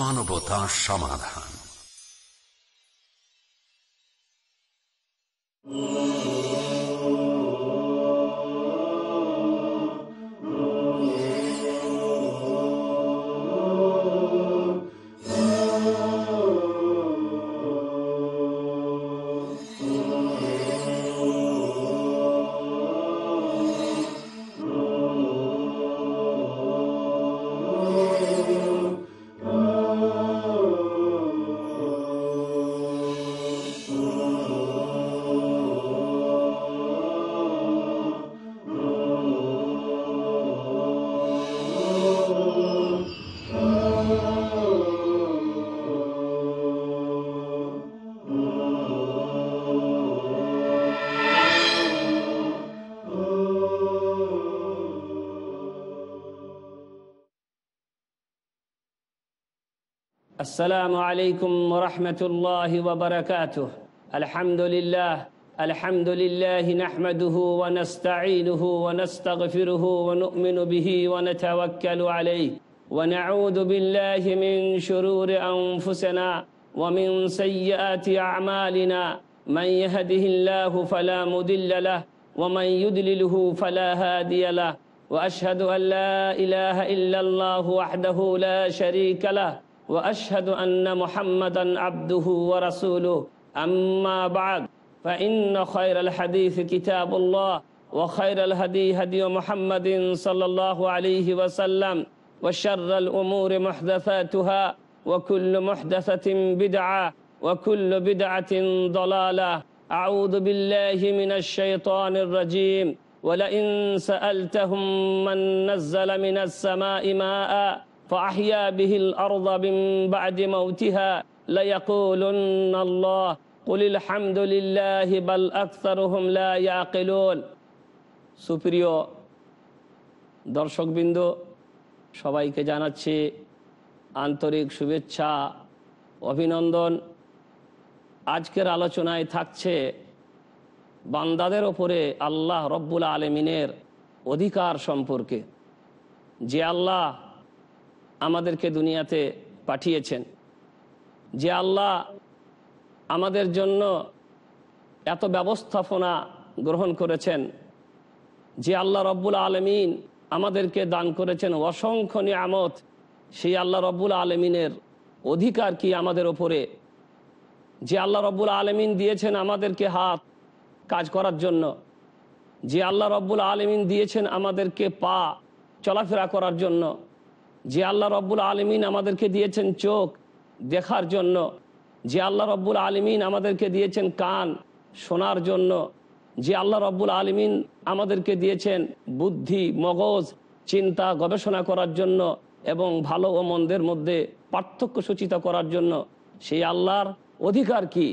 মানবতা সমাধান Oh السلام عليكم ورحمة الله وبركاته الحمد لله الحمد لله نحمده ونستعينه ونستغفره ونؤمن به ونتوكل عليه ونعوذ بالله من شرور أنفسنا ومن سيئات أعمالنا من يهده الله فلا مدل له ومن يدلله فلا هادي له وأشهد أن لا إله إلا الله وحده لا شريك له وأشهد أن محمدا عبده ورسوله أما بعد فإن خير الحديث كتاب الله وخير الهدي هدي محمد صلى الله عليه وسلم وشر الأمور محدثاتها وكل محدثة بدعة وكل بدعة ضلالة أعوذ بالله من الشيطان الرجيم ولئن سألتهم من نزل من السماء ماءً فأحيا به الأرض من بعد موتها ليقولن الله قل الحمد لله بل أكثرهم لا يعقلون সুপ্রিয় দর্শকবৃন্দ সবাইকে জানাচ্ছি আন্তরিক শুভেচ্ছা অভিনন্দন আজকের আলোচনায় থাকছে বান্দাদের ওপরে আল্লাহ রব্বুল আলমিনের অধিকার সম্পর্কে যে আল্লাহ আমাদেরকে দুনিয়াতে পাঠিয়েছেন যে আল্লাহ আমাদের জন্য এত ব্যবস্থাপনা গ্রহণ করেছেন যে আল্লাহ রব্বুল আলমিন আমাদেরকে দান করেছেন অসংখ্য নিয়ামত সেই আল্লাহ রব্বুল আলমিনের অধিকার কি আমাদের ওপরে যে আল্লাহ রব্বুল আলমিন দিয়েছেন আমাদেরকে হাত কাজ করার জন্য যে আল্লাহ রব্বুল আলমিন দিয়েছেন আমাদেরকে পা চলাফেরা করার জন্য যে আল্লাহ রব্বুল আলমিন আমাদেরকে দিয়েছেন চোখ দেখার জন্য যে আল্লাহ রব্বুল আলমিন আমাদেরকে দিয়েছেন কান শোনার জন্য যে আল্লাহ রব্বুল আলমিন আমাদেরকে দিয়েছেন বুদ্ধি মগজ চিন্তা গবেষণা করার জন্য এবং ভালো ও মন্দের মধ্যে পার্থক্য সূচিত করার জন্য সেই আল্লাহর অধিকার কি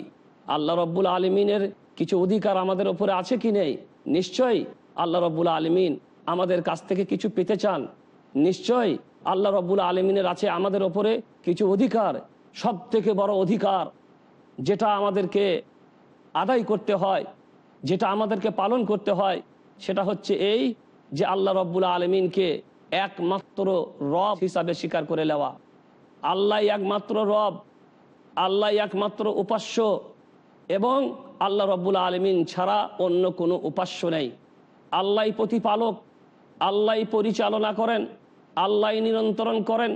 আল্লাহ রব্বুল আলমিনের কিছু অধিকার আমাদের ওপরে আছে কি নেই নিশ্চয়ই আল্লাহ রব্বুল আলমিন আমাদের কাছ থেকে কিছু পেতে চান নিশ্চয়ই আল্লাহ রব্বুল আলমিনের আছে আমাদের ওপরে কিছু অধিকার সব থেকে বড় অধিকার যেটা আমাদেরকে আদায় করতে হয় যেটা আমাদেরকে পালন করতে হয় সেটা হচ্ছে এই যে আল্লাহ রব্বুল আলমিনকে একমাত্র রব হিসাবে স্বীকার করে নেওয়া আল্লাহ একমাত্র রব আল্লাহ একমাত্র উপাস্য এবং আল্লাহ রব্বুল আলমিন ছাড়া অন্য কোনো উপাস্য নেই আল্লাহ প্রতিপালক আল্লাহ পরিচালনা করেন আল্লাহ নিরন্তরণ করেন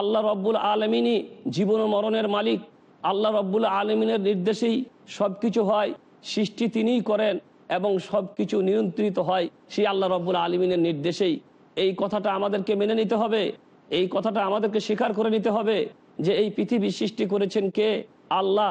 আল্লাহ রব্বুল আলমিনই জীবন মরণের মালিক আল্লাহ রব্বুল আলমিনের নির্দেশেই সব কিছু হয় সৃষ্টি তিনিই করেন এবং সব কিছু নিয়ন্ত্রিত হয় সেই আল্লাহ রব্বুল আলমিনের নির্দেশেই এই কথাটা আমাদেরকে মেনে নিতে হবে এই কথাটা আমাদেরকে স্বীকার করে নিতে হবে যে এই পৃথিবী সৃষ্টি করেছেন কে আল্লাহ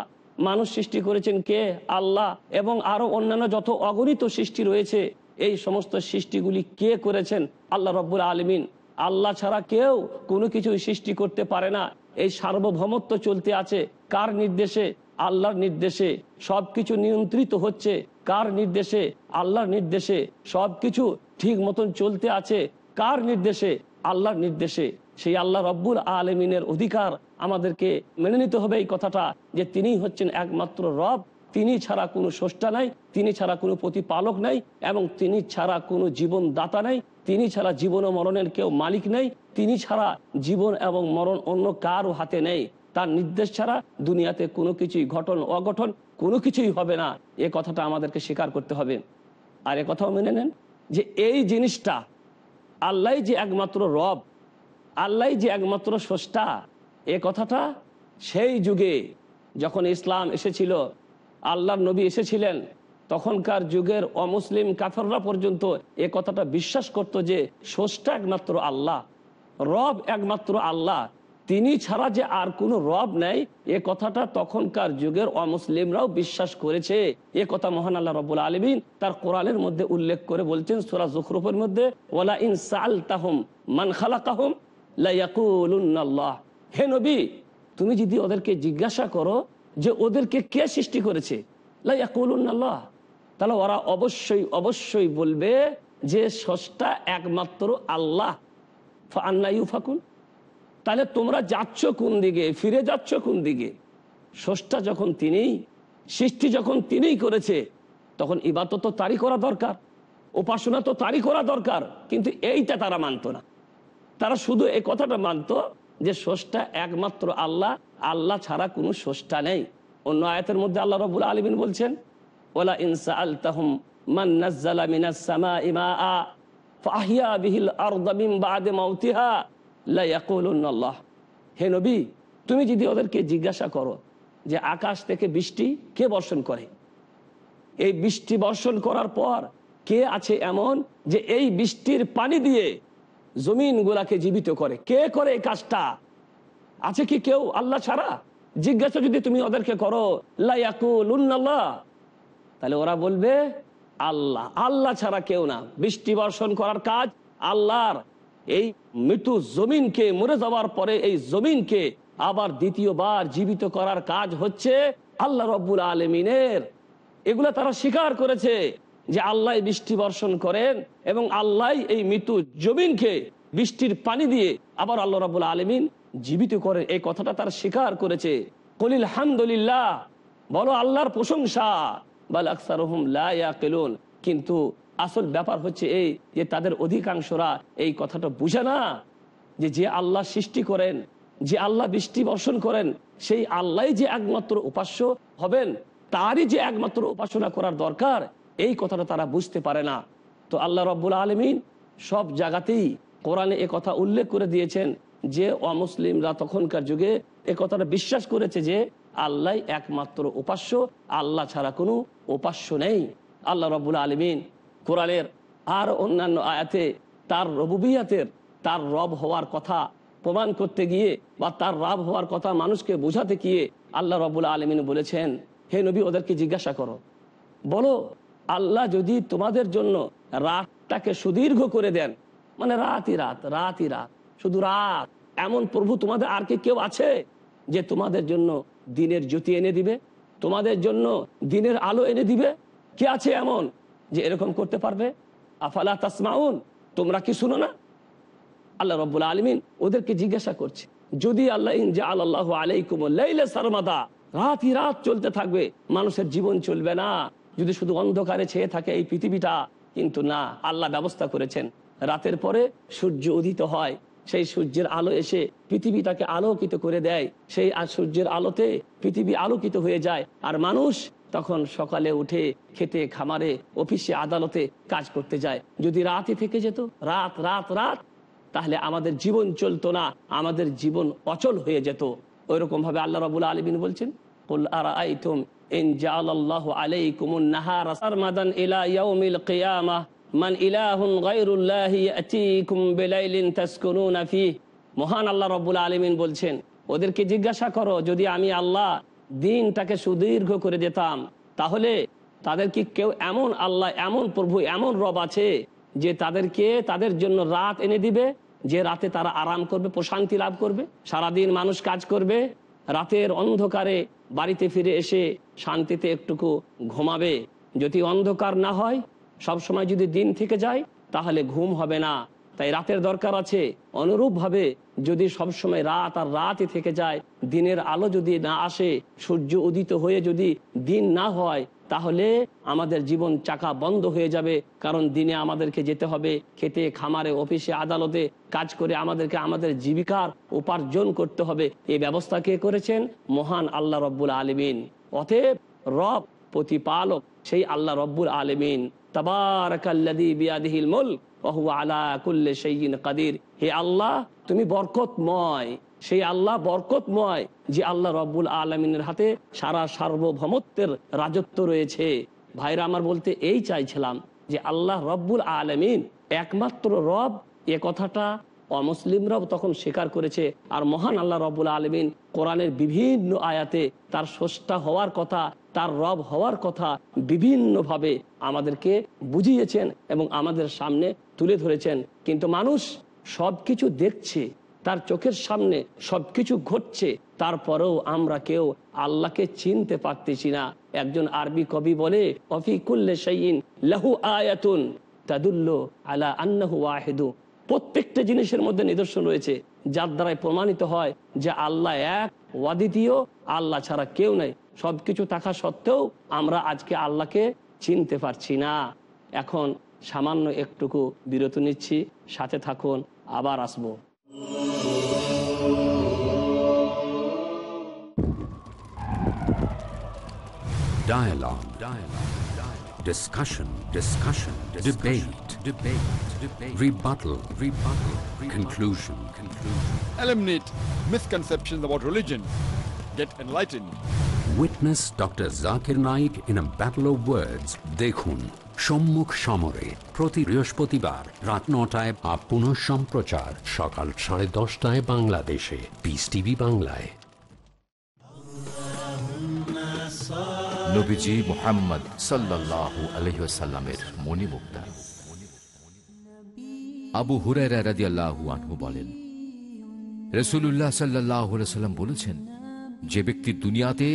মানুষ সৃষ্টি করেছেন কে আল্লাহ এবং আরও অন্যান্য যত অগণিত সৃষ্টি রয়েছে এই সমস্ত সৃষ্টিগুলি কে করেছেন আল্লাহ রব্বুল আলমিন আল্লাহ ছাড়া কেউ কোনো কিছু সৃষ্টি করতে পারে না এই সার্বভৌমত্ব চলতে আছে কার নির্দেশে আল্লাহর নির্দেশে সবকিছু নিয়ন্ত্রিত হচ্ছে কার নির্দেশে আল্লাহর নির্দেশে সবকিছু ঠিক মতন চলতে আছে কার নির্দেশে আল্লাহর নির্দেশে সেই আল্লাহ রব্বুল আলমিনের অধিকার আমাদেরকে মেনে নিতে হবে এই কথাটা যে তিনি হচ্ছেন একমাত্র রব তিনি ছাড়া কোনো স্রষ্টা নাই তিনি ছাড়া কোনো প্রতিপালক নাই এবং তিনি ছাড়া কোনো জীবন দাতা নাই তিনি ছাড়া জীবন ও মরণের কেউ মালিক নেই তিনি ছাড়া জীবন এবং মরণ অন্য কারও হাতে নেই তার নির্দেশ ছাড়া দুনিয়াতে কোনো কিছুই ঘটন অঘটন কোনো কিছুই হবে না এ কথাটা আমাদেরকে স্বীকার করতে হবে আর এ কথাও মেনে নেন যে এই জিনিসটা আল্লাহ যে একমাত্র রব আল্লাহ যে একমাত্র স্রষ্টা এ কথাটা সেই যুগে যখন ইসলাম এসেছিল আল্লাহর নবী এসেছিলেন তখনকার যুগের অমুসলিম কাফররা পর্যন্ত এ কথাটা বিশ্বাস করত যে ষষ্ঠ একমাত্র আল্লাহ রব একমাত্র আল্লাহ তিনি ছাড়া যে আর কোনো রব নাই এ কথাটা তখনকার যুগের অমুসলিমরাও বিশ্বাস করেছে এ কথা মহান আল্লাহ রবুল আলমিন তার কোরআনের মধ্যে উল্লেখ করে বলছেন সুরা জুখরুফের মধ্যে ওলা ইনসাল তাহম মান খালাকাহম হে নবী তুমি যদি ওদেরকে জিজ্ঞাসা করো যে ওদেরকে কে সৃষ্টি করেছে আল্লাহ তাহলে ওরা অবশ্যই অবশ্যই বলবে যে সষ্টা একমাত্র আল্লাহ আন্নাইউ ফাকুন তাহলে তোমরা যাচ্ছ কোন দিকে ফিরে যাচ্ছ কোন দিকে ষষ্ঠা যখন তিনিই সৃষ্টি যখন তিনিই করেছে তখন ইবাদত তো তারই করা দরকার উপাসনা তো তারই করা দরকার কিন্তু এইটা তারা মানত না তারা শুধু এই কথাটা মানত যে ষষ্ঠা একমাত্র আল্লাহ আল্লাহ ছাড়া কোনো সষ্টা নেই অন্য আয়াতের মধ্যে আল্লাহ রবুল আলমিন বলছেন ওলা ইনসা আল তাহম হে নবী তুমি যদি ওদেরকে জিজ্ঞাসা করো যে আকাশ থেকে বৃষ্টি কে বর্ষণ করে এই বৃষ্টি বর্ষণ করার পর কে আছে এমন যে এই বৃষ্টির পানি দিয়ে জমিন জীবিত করে কে করে এই কাজটা আছে কি কেউ আল্লাহ ছাড়া জিজ্ঞাসা যদি তুমি ওদেরকে করো লাইয়াকুল্লাহ তাহলে ওরা বলবে আল্লাহ আল্লাহ ছাড়া কেউ না বৃষ্টি বর্ষণ করার কাজ আল্লাহর এই মৃত্যু জমিনকে মরে যাওয়ার পরে এই জমিনকে আবার দ্বিতীয়বার জীবিত করার কাজ হচ্ছে আল্লাহ রব্বুল আলমিনের এগুলো তারা স্বীকার করেছে যে আল্লাহ বৃষ্টি বর্ষণ করেন এবং আল্লাহ এই মৃত্যু জমিনকে বৃষ্টির পানি দিয়ে আবার আল্লাহ রবুল আলমিন জীবিত করে এই কথাটা তার স্বীকার করেছে কলিল হামদুলিল্লাহ বলো আল্লাহর প্রশংসা বল আকসার কিন্তু আসল ব্যাপার হচ্ছে এই যে তাদের অধিকাংশরা এই কথাটা বুঝে না যে যে আল্লাহ সৃষ্টি করেন যে আল্লাহ বৃষ্টি বর্ষণ করেন সেই আল্লাহ যে একমাত্র উপাস্য হবেন তারই যে একমাত্র উপাসনা করার দরকার এই কথাটা তারা বুঝতে পারে না তো আল্লাহ রব্বুল আলমিন সব জায়গাতেই কোরআনে কথা উল্লেখ করে দিয়েছেন যে অমুসলিমরা তখনকার যুগে এ কথাটা বিশ্বাস করেছে যে আল্লাহ একমাত্র উপাস্য আল্লাহ ছাড়া কোনো উপাস্য নেই আল্লাহ রবুল আলমিন কোরআনের আর অন্যান্য আয়াতে তার রবুবিয়াতের তার রব হওয়ার কথা প্রমাণ করতে গিয়ে বা তার রাব হওয়ার কথা মানুষকে বোঝাতে গিয়ে আল্লাহ রবুল আলমিন বলেছেন হে নবী ওদেরকে জিজ্ঞাসা করো বলো আল্লাহ যদি তোমাদের জন্য রাতটাকে সুদীর্ঘ করে দেন মানে রাতই রাত রাতই রাত শুধু রাত এমন প্রভু তোমাদের আর কি কেউ আছে যে তোমাদের জন্য দিনের জ্যোতি এনে দিবে তোমাদের জন্য দিনের আলো এনে দিবে কে আছে এমন যে এরকম করতে পারবে আফালা তাসমাউন তোমরা কি শুনো না আল্লাহ রব্বুল আলমিন ওদেরকে জিজ্ঞাসা করছে যদি আল্লাহ আল্লাহ আলাইকুম লাইলে রাতই রাত চলতে থাকবে মানুষের জীবন চলবে না যদি শুধু অন্ধকারে ছেয়ে থাকে এই পৃথিবীটা কিন্তু না আল্লাহ ব্যবস্থা করেছেন রাতের পরে সূর্য উদিত হয় সেই সূর্যের আলো এসে পৃথিবীটাকে আলোকিত করে দেয় সেই সূর্যের আলোতে পৃথিবী আলোকিত হয়ে যায় আর মানুষ তখন সকালে উঠে খেতে খামারে অফিসে আদালতে কাজ করতে যায় যদি রাতে থেকে যেত রাত রাত রাত তাহলে আমাদের জীবন চলতো না আমাদের জীবন অচল হয়ে যেত ওই রকম ভাবে আল্লাহ রবুল্লা আলমিন বলছেন আলাইকুম মান ইলাহুন গাইরুল্লাহি আতিকুম বেলাইলিন তাসকুনুনা ফি মহান আল্লাহ রব্বুল আলামিন বলছেন ওদেরকে জিজ্ঞাসা করো যদি আমি আল্লাহ দিনটাকে সুদীর্ঘ করে দিতাম তাহলে তাদের কি কেউ এমন আল্লাহ এমন প্রভু এমন রব আছে যে তাদেরকে তাদের জন্য রাত এনে দিবে যে রাতে তারা আরাম করবে প্রশান্তি লাভ করবে সারাদিন মানুষ কাজ করবে রাতের অন্ধকারে বাড়িতে ফিরে এসে শান্তিতে একটুকু ঘুমাবে যদি অন্ধকার না হয় সব সময় যদি দিন থেকে যায় তাহলে ঘুম হবে না তাই রাতের দরকার আছে অনুরূপভাবে যদি সবসময় রাত আর রাতই থেকে যায় দিনের আলো যদি না আসে সূর্য উদিত হয়ে যদি দিন না হয় তাহলে আমাদের জীবন চাকা বন্ধ হয়ে যাবে কারণ দিনে আমাদেরকে যেতে হবে খেতে খামারে অফিসে আদালতে কাজ করে আমাদেরকে আমাদের জীবিকার উপার্জন করতে হবে এই ব্যবস্থা কে করেছেন মহান আল্লাহ রব্বুল আলমিন অতএব রব প্রতিপালক সেই আল্লাহ রব্বুল আলমিন হে আল্লাহ তুমি বরকতময় সেই আল্লাহ বরকতময় যে আল্লাহ রব্বুল আলমিনের হাতে সারা সার্বভৌমত্বের রাজত্ব রয়েছে ভাইরা আমার বলতে এই চাইছিলাম যে আল্লাহ রব্বুল আলমিন একমাত্র রব এ কথাটা অমুসলিমরাও তখন স্বীকার করেছে আর মহান আল্লাহ রব্বুল আলমিন কোরআনের বিভিন্ন আয়াতে তার স্রষ্টা হওয়ার কথা তার রব হওয়ার কথা বিভিন্নভাবে আমাদেরকে বুঝিয়েছেন এবং আমাদের সামনে তুলে ধরেছেন কিন্তু মানুষ সব কিছু দেখছে তার চোখের সামনে সবকিছু ঘটছে তারপরেও আমরা কেউ আল্লাহকে চিনতে পারতেছি না একজন আরবি কবি বলে লাহু প্রত্যেকটা জিনিসের মধ্যে নিদর্শন রয়েছে যার দ্বারাই প্রমাণিত হয় যে আল্লাহ এক ওয়াদিতীয় আল্লাহ ছাড়া কেউ নেই সবকিছু থাকা সত্ত্বেও আমরা আজকে আল্লাহকে চিনতে পারছি না এখন সামান্য একটুকু বিরত নিচ্ছি সাথে থাকুন আবার আসবো Dialogue. Dialogue. Dialogue. Discussion. Discussion. Discussion. Debate. Debate. Debate. rebuttal, Rebuttal. Rebuttal. Conclusion. Conclusion. Eliminate misconceptions about religion. Get enlightened. Witness doctor Zakir Naik in a battle of words দেখুন সম্মুখ সমরে প্রতি বৃহস্পতিবার রাত নটায় আপ পুনঃ সম্প্রচার সকাল সাড়ে দশটায় বাংলাদেশে পিস টিভি বাংলায় মোহাম্মদ আবু বলেন বলেছেন যে ব্যক্তি দুনিয়াতে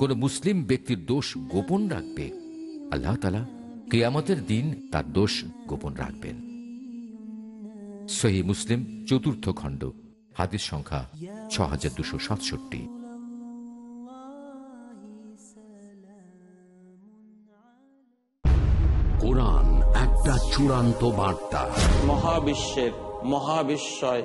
কোন মুসলিম ব্যক্তির দোষ গোপন রাখবে আল্লাহ তালা কেয়ামতের দিন তার দোষ গোপন রাখবেন সহি মুসলিম চতুর্থ খণ্ড হাতের সংখ্যা ছ হাজার দুশো সাতষট্টি কোরআন একটা চূড়ান্ত বার্তা মহাবিশ্বের মহাবিশ্বয়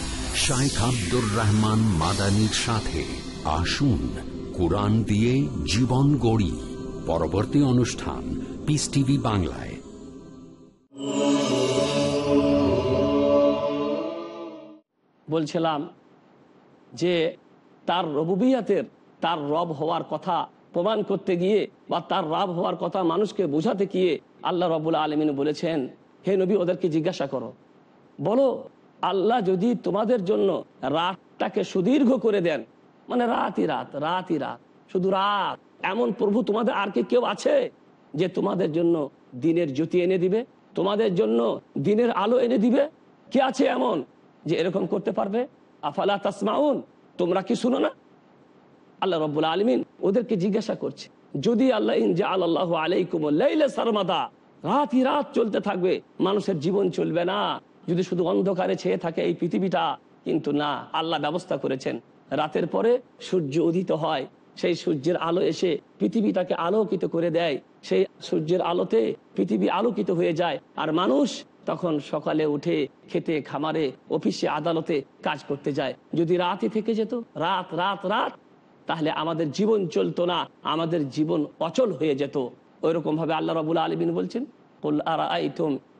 শাইখ আব্দুর রহমান মাদানির সাথে আসুন কোরআন দিয়ে জীবন গড়ি পরবর্তী অনুষ্ঠান পিস টিভি বাংলায় বলছিলাম যে তার রবুবিয়াতের তার রব হওয়ার কথা প্রমাণ করতে গিয়ে বা তার রব হওয়ার কথা মানুষকে বোঝাতে গিয়ে আল্লাহ রবুল্লা আলমিন বলেছেন হে নবী ওদেরকে জিজ্ঞাসা করো বলো আল্লাহ যদি তোমাদের জন্য রাতটাকে সুদীর্ঘ করে দেন মানে রাতই রাত রাতই রাত শুধু রাত এমন প্রভু তোমাদের আর কি কেউ আছে যে তোমাদের জন্য দিনের জ্যোতি এনে দিবে তোমাদের জন্য দিনের আলো এনে দিবে কে আছে এমন যে এরকম করতে পারবে আফালা তাসমাউন তোমরা কি শুনো না আল্লাহ রব আলমিন ওদেরকে জিজ্ঞাসা করছে যদি আল্লাহ ইনজা আল্লাহ আলাইকুম সারমাদা রাতই রাত চলতে থাকবে মানুষের জীবন চলবে না যদি শুধু অন্ধকারে ছেয়ে থাকে এই পৃথিবীটা কিন্তু না আল্লাহ ব্যবস্থা করেছেন রাতের পরে সূর্য উদিত হয় সেই সূর্যের আলো এসে পৃথিবীটাকে আলোকিত করে দেয় সেই সূর্যের আলোতে পৃথিবী আলোকিত হয়ে যায় আর মানুষ তখন সকালে উঠে খেতে খামারে অফিসে আদালতে কাজ করতে যায় যদি রাতই থেকে যেত রাত রাত রাত তাহলে আমাদের জীবন চলতো না আমাদের জীবন অচল হয়ে যেত ওইরকম ভাবে আল্লাহ রবুল আলমিন বলছেন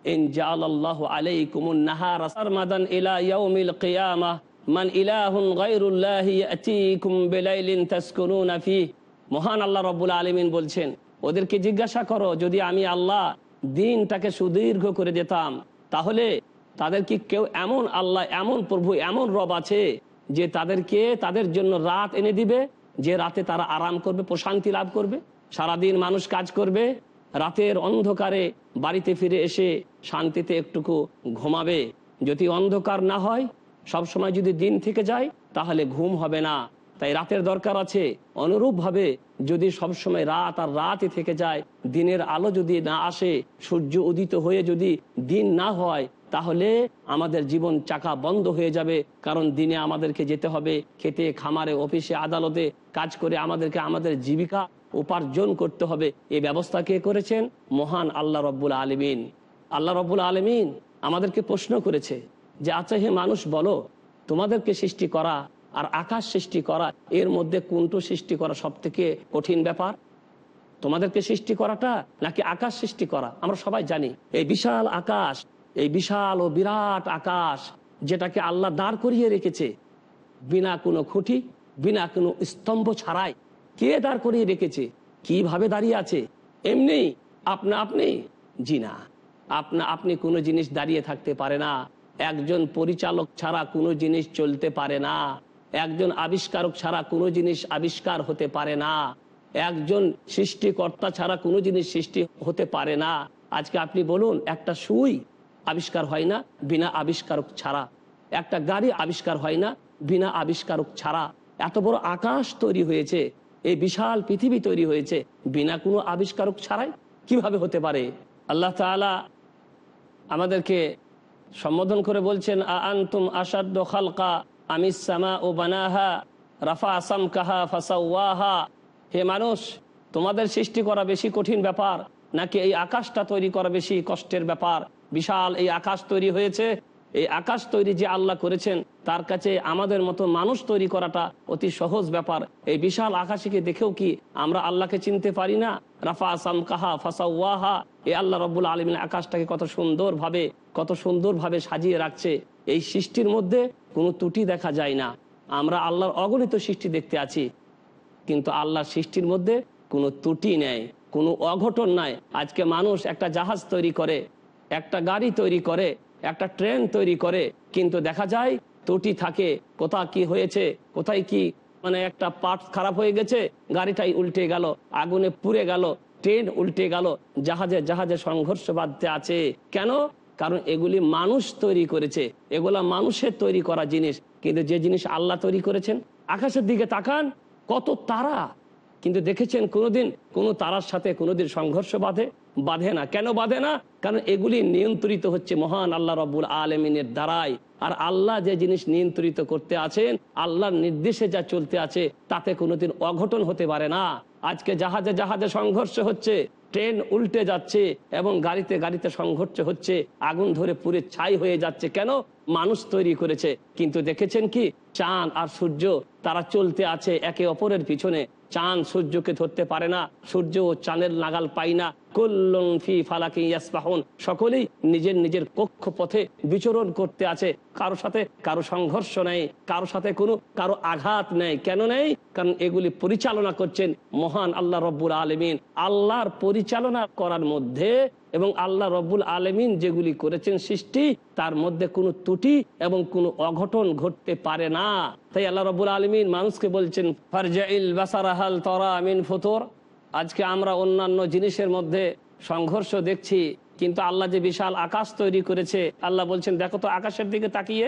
إن جعل الله عليكم النهار سرمدا إلى يوم القيامة من إله غير الله يأتيكم بليل تسكنون فيه মহান আল্লাহ রব্বুল আলমিন বলছেন ওদেরকে জিজ্ঞাসা করো যদি আমি আল্লাহ দিনটাকে সুদীর্ঘ করে দিতাম তাহলে তাদের কি কেউ এমন আল্লাহ এমন প্রভু এমন রব আছে যে তাদেরকে তাদের জন্য রাত এনে দিবে যে রাতে তারা আরাম করবে প্রশান্তি লাভ করবে সারাদিন মানুষ কাজ করবে রাতের অন্ধকারে বাড়িতে ফিরে এসে শান্তিতে একটুকু ঘুমাবে যদি অন্ধকার না হয় সব সময় যদি দিন থেকে যায় তাহলে ঘুম হবে না তাই রাতের দরকার আছে অনুরূপভাবে যদি সবসময় রাত আর রাতই থেকে যায় দিনের আলো যদি না আসে সূর্য উদিত হয়ে যদি দিন না হয় তাহলে আমাদের জীবন চাকা বন্ধ হয়ে যাবে কারণ দিনে আমাদেরকে যেতে হবে খেতে খামারে অফিসে আদালতে কাজ করে আমাদেরকে আমাদের জীবিকা উপার্জন করতে হবে এই ব্যবস্থা কে করেছেন মহান আল্লাহ রব্বুল আলমিন আল্লাহ রব্বুল আলমিন আমাদেরকে প্রশ্ন করেছে যে আচ্ছা হে মানুষ বলো তোমাদেরকে সৃষ্টি করা আর আকাশ সৃষ্টি করা এর মধ্যে কোনটো সৃষ্টি করা সব থেকে কঠিন ব্যাপার তোমাদেরকে সৃষ্টি করাটা নাকি আকাশ সৃষ্টি করা আমরা সবাই জানি এই বিশাল আকাশ এই বিশাল ও বিরাট আকাশ যেটাকে আল্লাহ দাঁড় করিয়ে রেখেছে বিনা কোনো খুঁটি বিনা কোনো স্তম্ভ ছাড়াই কে দাঁড় করিয়ে রেখেছে কিভাবে দাঁড়িয়ে আছে এমনি আপনা আপনি জি না আপনা আপনি কোনো জিনিস দাঁড়িয়ে থাকতে পারে না একজন পরিচালক ছাড়া কোনো জিনিস চলতে পারে না একজন আবিষ্কারক ছাড়া কোনো জিনিস আবিষ্কার হতে পারে না একজন সৃষ্টিকর্তা ছাড়া কোনো জিনিস সৃষ্টি হতে পারে না আজকে আপনি বলুন একটা সুই আবিষ্কার হয় না বিনা আবিষ্কারক ছাড়া একটা গাড়ি আবিষ্কার হয় না বিনা আবিষ্কারক ছাড়া এত বড় আকাশ তৈরি হয়েছে এই বিশাল পৃথিবী তৈরি হয়েছে বিনা কোনো আবিষ্কারক ছাড়াই কিভাবে হতে পারে আল্লাহ তালা আমাদেরকে সম্বোধন করে বলছেন আন্তুম আসাদ্দ খালকা আমিস ও বানাহা রাফা আসাম কাহা ফাসা ওয়াহা হে মানুষ তোমাদের সৃষ্টি করা বেশি কঠিন ব্যাপার নাকি এই আকাশটা তৈরি করা বেশি কষ্টের ব্যাপার বিশাল এই আকাশ তৈরি হয়েছে এই আকাশ তৈরি যে আল্লাহ করেছেন তার কাছে আমাদের মতো মানুষ তৈরি করাটা অতি সহজ ব্যাপার এই বিশাল আকাশকে দেখেও কি আমরা আল্লাহকে চিনতে পারি না রাফা আসাম কাহা ওয়াহা এই আল্লাহ রব আলমিন আকাশটাকে কত সুন্দরভাবে কত সুন্দরভাবে সাজিয়ে রাখছে এই সৃষ্টির মধ্যে কোনো ত্রুটি দেখা যায় না আমরা আল্লাহর অগণিত সৃষ্টি দেখতে আছি কিন্তু আল্লাহর সৃষ্টির মধ্যে কোনো ত্রুটি নেয় কোনো অঘটন নাই আজকে মানুষ একটা জাহাজ তৈরি করে একটা গাড়ি তৈরি করে একটা ট্রেন তৈরি করে কিন্তু দেখা যায় ত্রুটি থাকে কোথা কি হয়েছে কোথায় কি মানে একটা পার্ট খারাপ হয়ে গেছে গাড়িটাই উল্টে গেল আগুনে পুড়ে গেল ট্রেন উল্টে গেল জাহাজে জাহাজে সংঘর্ষ বাঁধতে আছে কেন কারণ এগুলি মানুষ তৈরি করেছে এগুলা মানুষের তৈরি করা জিনিস কিন্তু যে জিনিস আল্লাহ তৈরি করেছেন আকাশের দিকে তাকান কত তারা কিন্তু দেখেছেন কোনোদিন কোনো তারার সাথে কোনোদিন সংঘর্ষ বাঁধে বাঁধে না কেন বাঁধে না কারণ এগুলি নিয়ন্ত্রিত হচ্ছে মহান আল্লাহ রবুল আলমিনের দ্বারাই আর আল্লাহ যে জিনিস নিয়ন্ত্রিত করতে আছেন আল্লাহর নির্দেশে যা চলতে আছে তাতে কোনোদিন অঘটন হতে পারে না আজকে জাহাজে জাহাজে সংঘর্ষ হচ্ছে ট্রেন উল্টে যাচ্ছে এবং গাড়িতে গাড়িতে সংঘর্ষ হচ্ছে আগুন ধরে পুরে ছাই হয়ে যাচ্ছে কেন মানুষ তৈরি করেছে কিন্তু দেখেছেন কি চাঁদ আর সূর্য তারা চলতে আছে একে অপরের পিছনে চাঁদ সূর্যকে ধরতে পারে না সূর্য ও চাঁদের নাগাল পাই না কুল্লং ফি ফালাকি ইয়াসবাহন সকলেই নিজের নিজের কক্ষ পথে বিচরণ করতে আছে কারো সাথে কারো সংঘর্ষ নেই কারো সাথে কোনো কারো আঘাত নেই কেন নেই কারণ এগুলি পরিচালনা করছেন মহান আল্লাহ রব্বুল আলমিন আল্লাহর পরিচালনা করার মধ্যে এবং আল্লাহ রব্বুল আলমিন যেগুলি করেছেন সৃষ্টি তার মধ্যে কোনো ত্রুটি এবং কোনো অঘটন ঘটতে পারে না তাই আল্লাহ রব্বুল আলমিন মানুষকে বলছেন আমিন ফতোর আজকে আমরা অন্যান্য জিনিসের মধ্যে সংঘর্ষ দেখছি কিন্তু আল্লাহ যে বিশাল আকাশ তৈরি করেছে আল্লাহ বলছেন দেখো তো আকাশের দিকে তাকিয়ে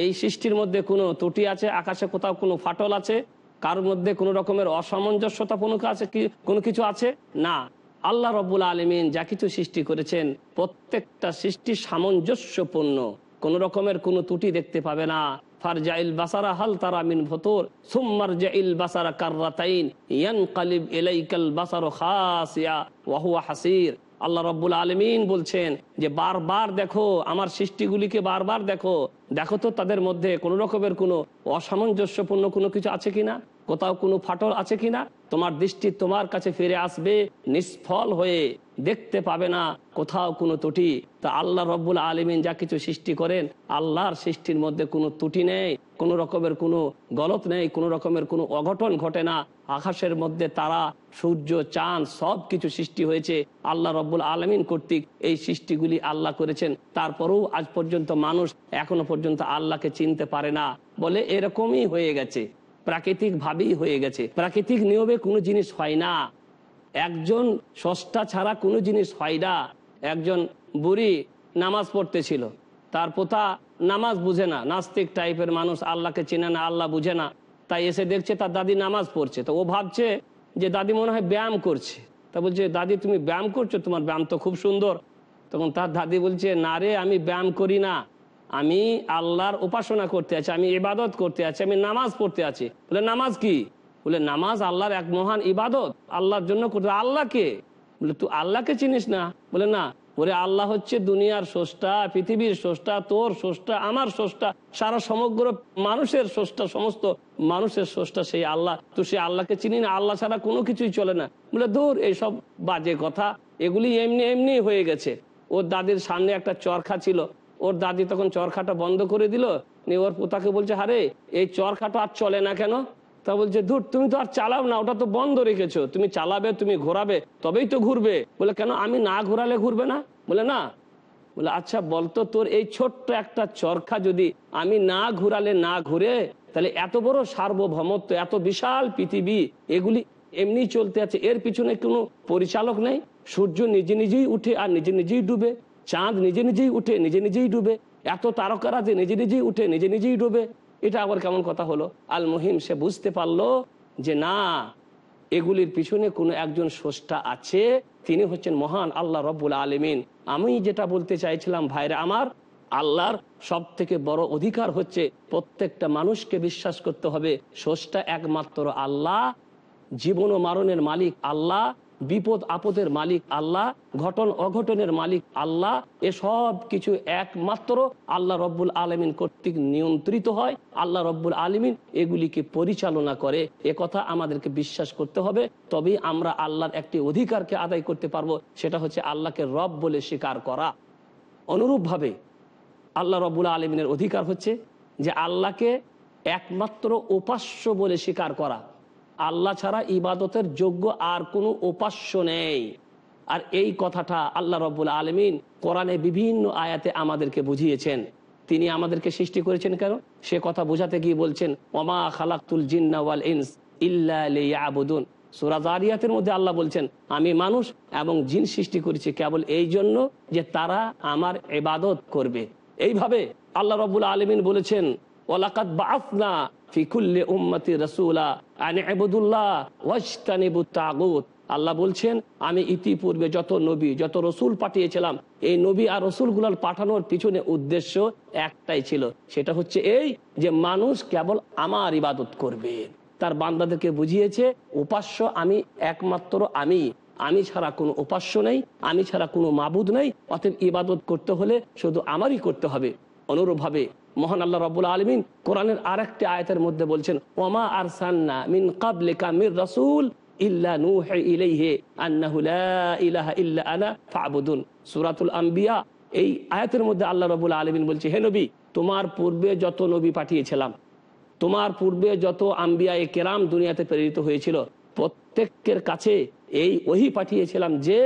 এই সৃষ্টির মধ্যে কোনো ত্রুটি আছে আকাশে কোথাও কোনো ফাটল আছে কারোর মধ্যে কোনো রকমের অসামঞ্জস্যতা কোনো কি কোনো কিছু আছে না আল্লাহ রব্বুল আলমিন যা কিছু সৃষ্টি করেছেন প্রত্যেকটা সৃষ্টি সামঞ্জস্যপূর্ণ কোন রকমের কোনো ত্রুটি দেখতে পাবে না ফারজাইল বাসারা হাল বাসারা ইয়ান কালিব বাসারো ওয়াহুয়া হাসির আল্লাহ রব্বুল আলমিন বলছেন যে বারবার দেখো আমার সৃষ্টিগুলিকে বারবার দেখো দেখো তো তাদের মধ্যে কোনো রকমের কোনো অসামঞ্জস্যপূর্ণ কোনো কিছু আছে কিনা কোথাও কোনো ফাটল আছে কিনা তোমার দৃষ্টি তোমার কাছে ফিরে আসবে নিষ্ফল হয়ে দেখতে পাবে না কোথাও কোনো ত্রুটি তা আল্লাহ রব্বুল আলমিন যা কিছু সৃষ্টি করেন আল্লাহর সৃষ্টির মধ্যে কোনো ত্রুটি নেই কোনো রকমের কোনো গলত নেই কোনো রকমের কোনো অঘটন ঘটে না আকাশের মধ্যে তারা সূর্য চাঁদ সব কিছু সৃষ্টি হয়েছে আল্লাহ রব্বুল আলমিন কর্তৃক এই সৃষ্টিগুলি আল্লাহ করেছেন তারপরেও আজ পর্যন্ত মানুষ এখনো পর্যন্ত আল্লাহকে চিনতে পারে না বলে এরকমই হয়ে গেছে প্রাকৃতিকভাবেই হয়ে গেছে প্রাকৃতিক নিয়মে কোনো জিনিস হয় না একজন সষ্টা ছাড়া কোনো জিনিস হয় না একজন বুড়ি নামাজ পড়তেছিল তার পোতা নামাজ বুঝে না নাস্তিক টাইপের মানুষ আল্লাহকে চেনে না আল্লাহ বুঝে না তাই এসে দেখছে তার দাদি নামাজ পড়ছে তো ও ভাবছে যে দাদি মনে হয় ব্যায়াম করছে তা বলছে দাদি তুমি ব্যায়াম করছো তোমার ব্যায়াম তো খুব সুন্দর তখন তার দাদি বলছে না রে আমি ব্যায়াম করি না আমি আল্লাহর উপাসনা করতে আছি আমি ইবাদত করতে আছি আমি নামাজ পড়তে আছি বলে নামাজ কি বলে নামাজ আল্লাহর এক মহান ইবাদত আল্লাহর জন্য করতে আল্লাহকে বলে তুই আল্লাহকে চিনিস না বলে না ওরে আল্লাহ হচ্ছে দুনিয়ার স্রষ্টা পৃথিবীর স্রষ্টা তোর স্রষ্টা আমার স্রষ্টা সারা সমগ্র মানুষের স্রষ্টা সমস্ত মানুষের স্রষ্টা সেই আল্লাহ তো সেই আল্লাহকে চিনি না আল্লাহ ছাড়া কোনো কিছুই চলে না বলে দূর এইসব বাজে কথা এগুলি এমনি এমনি হয়ে গেছে ওর দাদির সামনে একটা চরখা ছিল ওর দাদি তখন চরখাটা বন্ধ করে দিল নিয়ে ওর পোতাকে বলছে হারে এই চরখাটা আর চলে না কেন তা বলছে ধুর তুমি তো আর চালাও না ওটা তো বন্ধ রেখেছো তুমি চালাবে তুমি ঘোরাবে তবেই তো ঘুরবে বলে কেন আমি না ঘোরালে ঘুরবে না বলে না বলে আচ্ছা বলতো তোর এই ছোট্ট একটা চরখা যদি আমি না ঘুরালে না ঘুরে তাহলে এত বড় সার্বভৌমত্ব এত বিশাল পৃথিবী এগুলি এমনি চলতে আছে এর পিছনে কোনো পরিচালক নেই সূর্য নিজে নিজেই উঠে আর নিজে নিজেই ডুবে চাঁদ নিজে নিজেই উঠে নিজে নিজেই ডুবে এত তারকারা যে নিজে নিজেই উঠে নিজে নিজেই ডুবে এটা আবার কেমন কথা হলো আল মুহিম সে বুঝতে পারলো যে না এগুলির পিছনে কোনো একজন স্রষ্টা আছে তিনি হচ্ছেন মহান আল্লাহ রব্বুল আলমিন আমি যেটা বলতে চাইছিলাম ভাইরা আমার আল্লাহর সব থেকে বড় অধিকার হচ্ছে প্রত্যেকটা মানুষকে বিশ্বাস করতে হবে স্রষ্টা একমাত্র আল্লাহ জীবন ও মারণের মালিক আল্লাহ বিপদ আপদের মালিক আল্লাহ ঘটন অঘটনের মালিক আল্লাহ এ সব কিছু একমাত্র আল্লাহ রব্বুল আলমিন কর্তৃক নিয়ন্ত্রিত হয় আল্লাহ রব্বুল আলমিন এগুলিকে পরিচালনা করে এ কথা আমাদেরকে বিশ্বাস করতে হবে তবেই আমরা আল্লাহর একটি অধিকারকে আদায় করতে পারবো সেটা হচ্ছে আল্লাহকে রব বলে স্বীকার করা অনুরূপভাবে আল্লাহ রব্বুল আলমিনের অধিকার হচ্ছে যে আল্লাহকে একমাত্র উপাস্য বলে স্বীকার করা আল্লাহ ছাড়া ইবাদতের যোগ্য আর কোনো উপাস্য নেই আর এই কথাটা আল্লাহ রব্বুল আলমিন কোরআনে বিভিন্ন আয়াতে আমাদেরকে বুঝিয়েছেন তিনি আমাদেরকে সৃষ্টি করেছেন কেন সে কথা বোঝাতে গিয়ে বলছেন ওমা খালাকুল জিন্নাওয়াল ইনস ইবুদুন সুরাজারিয়াতের মধ্যে আল্লাহ বলছেন আমি মানুষ এবং জিন সৃষ্টি করেছি কেবল এই জন্য যে তারা আমার এবাদত করবে এইভাবে আল্লাহ রবুল আলমিন বলেছেন ওলাকাত বা আফনা ফিকুল্লে উম্মতি রসুলা আল্লাহ বলছেন আমি ইতিপূর্বে যত নবী যত রসুল পাঠিয়েছিলাম এই নবী আর রসুল গুলার পাঠানোর পিছনে উদ্দেশ্য একটাই ছিল সেটা হচ্ছে এই যে মানুষ কেবল আমার ইবাদত করবে তার বান্দাদেরকে বুঝিয়েছে উপাস্য আমি একমাত্র আমি আমি ছাড়া কোনো উপাস্য নেই আমি ছাড়া কোনো মাবুদ নেই অতএব ইবাদত করতে হলে শুধু আমারই করতে হবে অনুরূপভাবে মহান আল্লাহ রবুল আলমিন কোরআনের আর একটি আয়তের মধ্যে বলছেন ওমা আর সান্না মিন কাবলে কামির রসুল সুরাতুল আম্বিয়া এই মধ্যে আল্লাহ আলমিন বলছে হে তোমার পূর্বে যত নবী পাঠিয়েছিলাম তোমার পূর্বে যত আম্বিয়া এ কেরাম দুনিয়াতে প্রেরিত হয়েছিল প্রত্যেকের কাছে এই ওহি পাঠিয়েছিলাম যে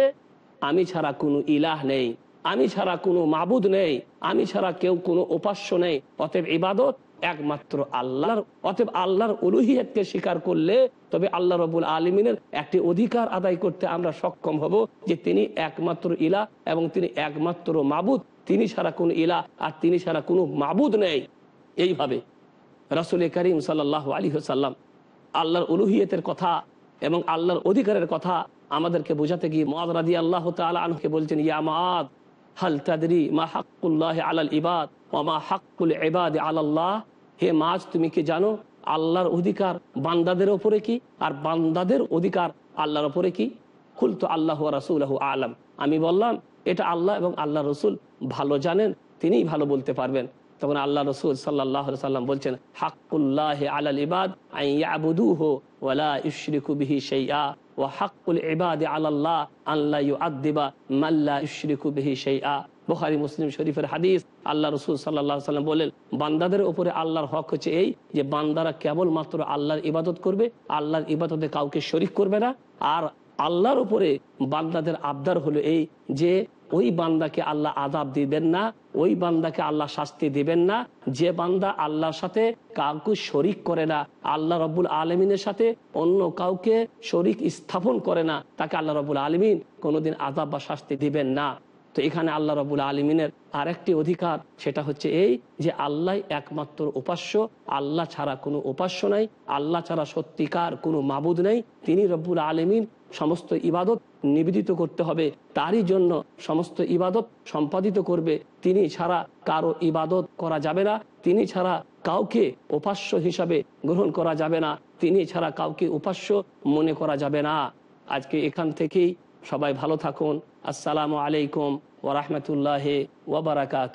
আমি ছাড়া কোনো ইলাহ নেই আমি ছাড়া কোনো মাবুদ নেই আমি ছাড়া কেউ কোনো উপাস্য নেই অতএব ইবাদত একমাত্র আল্লাহর অতএব আল্লাহর অলুহিয়াতকে স্বীকার করলে তবে আল্লাহ রবুল আলমিনের একটি অধিকার আদায় করতে আমরা সক্ষম হব যে তিনি একমাত্র ইলা এবং তিনি একমাত্র মাবুদ তিনি ছাড়া কোনো ইলা আর তিনি ছাড়া কোনো মাবুদ নেই এইভাবে রাসুল করিম সাল্লাহ আলী সাল্লাম আল্লাহর অলুহিয়তের কথা এবং আল্লাহর অধিকারের কথা আমাদেরকে বোঝাতে গিয়ে মাদ রাজি আল্লাহ তালা আনহকে বলছেন ইয়া মাদ হাল তাদরি মা হাক্কুল্লাহ আলাল ইবাদ মা হাক্কুল এবাদ আলাল্লাহ হে মাছ তুমি কি জানো আল্লাহর অধিকার বান্দাদের ওপরে কি আর বান্দাদের অধিকার আল্লাহর ওপরে কি খুলতো আল্লাহ রাসুল আলম আমি বললাম এটা আল্লাহ এবং আল্লাহ রসুল ভালো জানেন তিনিই ভালো বলতে পারবেন তখন আল্লাহ রসুল সাল্লাহ সাল্লাম বলছেন হাকুল্লাহ আলাল ইবাদ আবুদু হো ওলা ইশরিকু বিহি সেইয়া ও হাক্কুল ইবাদে আল্লাহ আল্লাহ ইউ মাল্লা ইশরিকু বিহি বোহারি মুসলিম শরীফের হাদিস আল্লাহ রসুল সাল্লাহ সাল্লাম বলেন বান্দাদের উপরে আল্লাহর হক হচ্ছে এই যে বান্দারা কেবল মাত্র আল্লাহর ইবাদত করবে আল্লাহর ইবাদতে কাউকে শরিক করবে না আর আল্লাহর উপরে বান্দাদের আবদার হলো এই যে ওই বান্দাকে আল্লাহ আদাব দিবেন না ওই বান্দাকে আল্লাহ শাস্তি দিবেন না যে বান্দা আল্লাহর সাথে কাউকে শরিক করে না আল্লাহ রব্বুল আলমিনের সাথে অন্য কাউকে শরিক স্থাপন করে না তাকে আল্লাহ রবুল আলমিন কোনোদিন আদাব বা শাস্তি দিবেন না তো এখানে আল্লাহ রবুল আলমিনের আরেকটি অধিকার সেটা হচ্ছে এই যে আল্লাহ একমাত্র উপাস্য আল্লাহ ছাড়া কোনো উপাস্য নাই আল্লাহ ছাড়া সত্যিকার কোনো মাবুদ নেই তিনি রব্বুল আলমিন সমস্ত ইবাদত নিবেদিত করতে হবে তারই জন্য সমস্ত ইবাদত সম্পাদিত করবে তিনি ছাড়া কারো ইবাদত করা যাবে না তিনি ছাড়া কাউকে উপাস্য হিসাবে গ্রহণ করা যাবে না তিনি ছাড়া কাউকে উপাস্য মনে করা যাবে না আজকে এখান থেকেই সবাই ভালো থাকুন আসসালামু আলাইকুম ওরহমতুল্লাহ ওবরাকাত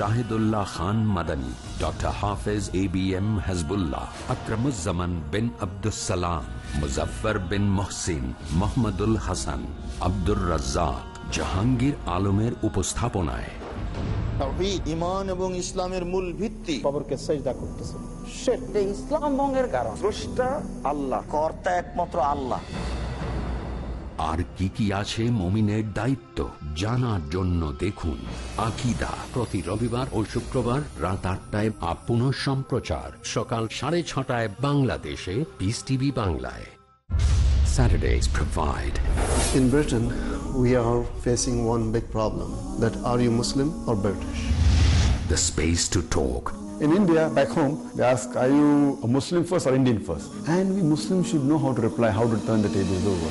শাহিদুল্লাহ খান Madani doctor Hafez A B M Hezbullah Akramuzzaman bin Abdussalam Muzaffar bin Mohsin Mohammadul Hasan Abdur Razzak Jahangir আলমের উপস্থাপনায় এবং ইসলামের মূল ভিত্তি খবরকে ইসলাম একমাত্র আল্লাহ আর কি কি আছে মমিনের দায়িত্ব জানার জন্য দেখুন আকিদা প্রতি রবিবার ও শুক্রবার রাত আটটায় আপন সম্প্রচার সকাল সাড়ে ছটায় বাংলাদেশে পিস টিভি বাংলায় Saturdays provide. In Britain, we are facing one big problem that are you Muslim or British? The space to talk. In India, back home, they ask, are you a Muslim first or Indian first? And we Muslims should know how to reply, how to turn the tables over.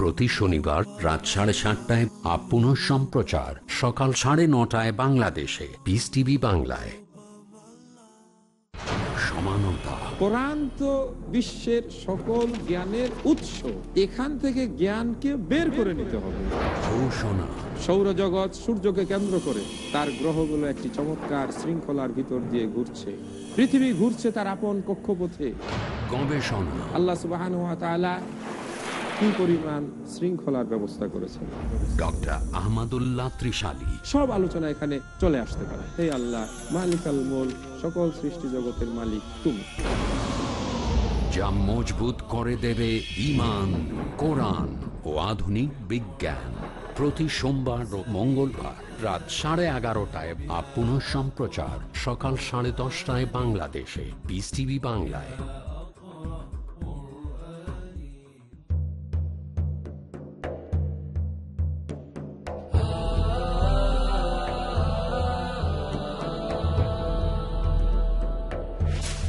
প্রতি শনিবার রাত সাড়ে সাতটায় আপন সম্প্রচার সকাল সাড়ে নটায় বাংলাদেশে পিস টিভি বাংলায় সমানতা কোরআন বিশ্বের সকল জ্ঞানের উৎস এখান থেকে জ্ঞানকে বের করে নিতে হবে ঘোষণা সৌরজগৎ সূর্যকে কেন্দ্র করে তার গ্রহগুলো একটি চমৎকার শৃঙ্খলার ভিতর দিয়ে ঘুরছে পৃথিবী ঘুরছে তার আপন কক্ষপথে গবেষণা আল্লাহ সুবাহ কি শৃঙ্খলার ব্যবস্থা করেছেন ডক্টর আহমদুল্লাহ ত্রিশালী সব আলোচনা এখানে চলে আসতে পারে হে আল্লাহ মালিক আল মোল সকল সৃষ্টি জগতের মালিক তুমি যা মজবুত করে দেবে ইমান কোরআন ও আধুনিক বিজ্ঞান প্রতি সোমবার ও মঙ্গলবার রাত সাড়ে এগারোটায় বা পুনঃ সম্প্রচার সকাল সাড়ে দশটায় বাংলাদেশে বিস টিভি বাংলায়